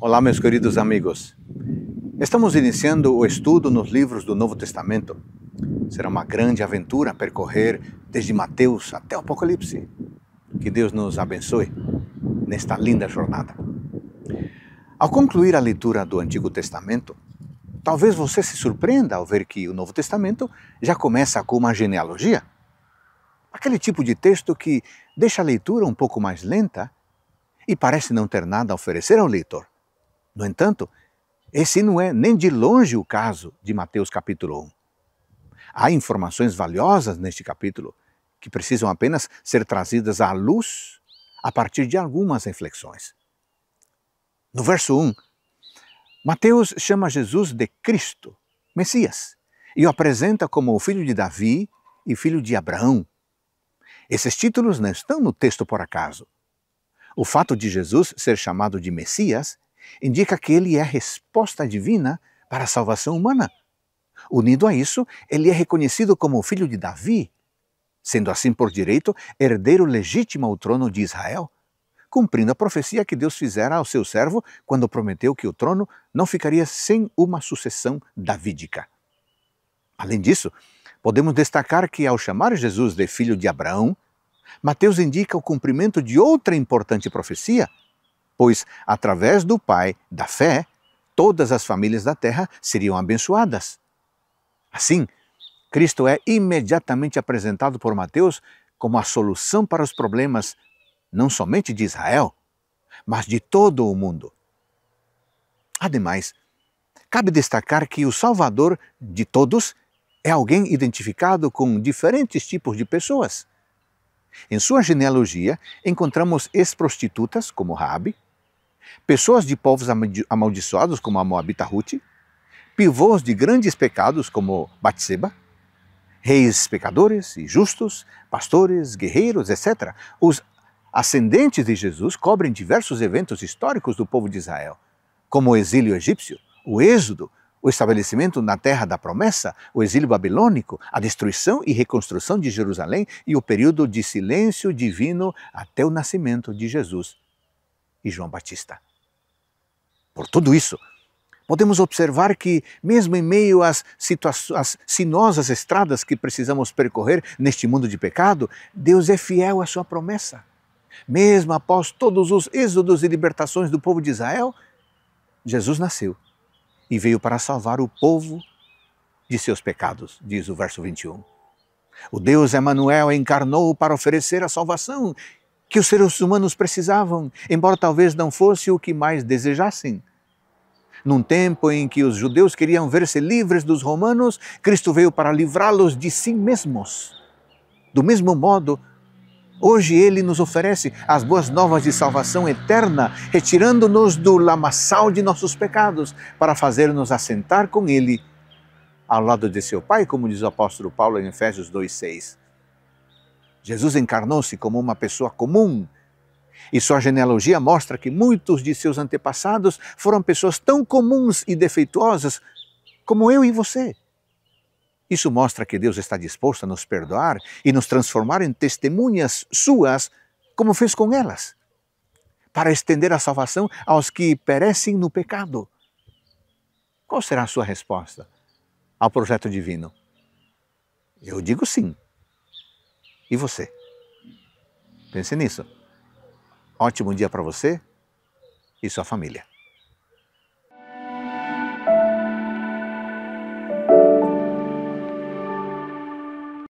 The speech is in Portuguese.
Olá, meus queridos amigos. Estamos iniciando o estudo nos livros do Novo Testamento. Será uma grande aventura percorrer desde Mateus até o Apocalipse. Que Deus nos abençoe nesta linda jornada. Ao concluir a leitura do Antigo Testamento, talvez você se surpreenda ao ver que o Novo Testamento já começa com uma genealogia. Aquele tipo de texto que deixa a leitura um pouco mais lenta e parece não ter nada a oferecer ao leitor no entanto, esse não é nem de longe o caso de Mateus capítulo 1. Há informações valiosas neste capítulo que precisam apenas ser trazidas à luz a partir de algumas reflexões. No verso 1, Mateus chama Jesus de Cristo, Messias, e o apresenta como o filho de Davi e filho de Abraão. Esses títulos não estão no texto por acaso. O fato de Jesus ser chamado de Messias indica que ele é a resposta divina para a salvação humana. Unido a isso, ele é reconhecido como o filho de Davi, sendo assim por direito herdeiro legítimo ao trono de Israel, cumprindo a profecia que Deus fizera ao seu servo quando prometeu que o trono não ficaria sem uma sucessão davídica. Além disso, podemos destacar que ao chamar Jesus de filho de Abraão, Mateus indica o cumprimento de outra importante profecia pois através do Pai, da fé, todas as famílias da terra seriam abençoadas. Assim, Cristo é imediatamente apresentado por Mateus como a solução para os problemas não somente de Israel, mas de todo o mundo. Ademais, cabe destacar que o Salvador de todos é alguém identificado com diferentes tipos de pessoas. Em sua genealogia, encontramos ex-prostitutas como Rabi, pessoas de povos amaldiçoados, como a Moabita Ruth, pivôs de grandes pecados, como Batseba, reis pecadores e justos, pastores, guerreiros, etc. Os ascendentes de Jesus cobrem diversos eventos históricos do povo de Israel, como o exílio egípcio, o êxodo, o estabelecimento na terra da promessa, o exílio babilônico, a destruição e reconstrução de Jerusalém e o período de silêncio divino até o nascimento de Jesus e João Batista. Por tudo isso, podemos observar que, mesmo em meio às, às sinuosas estradas que precisamos percorrer neste mundo de pecado, Deus é fiel à sua promessa. Mesmo após todos os êxodos e libertações do povo de Israel, Jesus nasceu e veio para salvar o povo de seus pecados, diz o verso 21. O Deus Emanuel encarnou para oferecer a salvação que os seres humanos precisavam, embora talvez não fosse o que mais desejassem. Num tempo em que os judeus queriam ver-se livres dos romanos, Cristo veio para livrá-los de si mesmos. Do mesmo modo, hoje ele nos oferece as boas novas de salvação eterna, retirando-nos do lamaçal de nossos pecados, para fazer-nos assentar com ele ao lado de seu Pai, como diz o apóstolo Paulo em Efésios 2,6. Jesus encarnou-se como uma pessoa comum e sua genealogia mostra que muitos de seus antepassados foram pessoas tão comuns e defeituosas como eu e você. Isso mostra que Deus está disposto a nos perdoar e nos transformar em testemunhas suas, como fez com elas, para estender a salvação aos que perecem no pecado. Qual será a sua resposta ao projeto divino? Eu digo sim. E você? Pense nisso. Ótimo dia para você e sua família.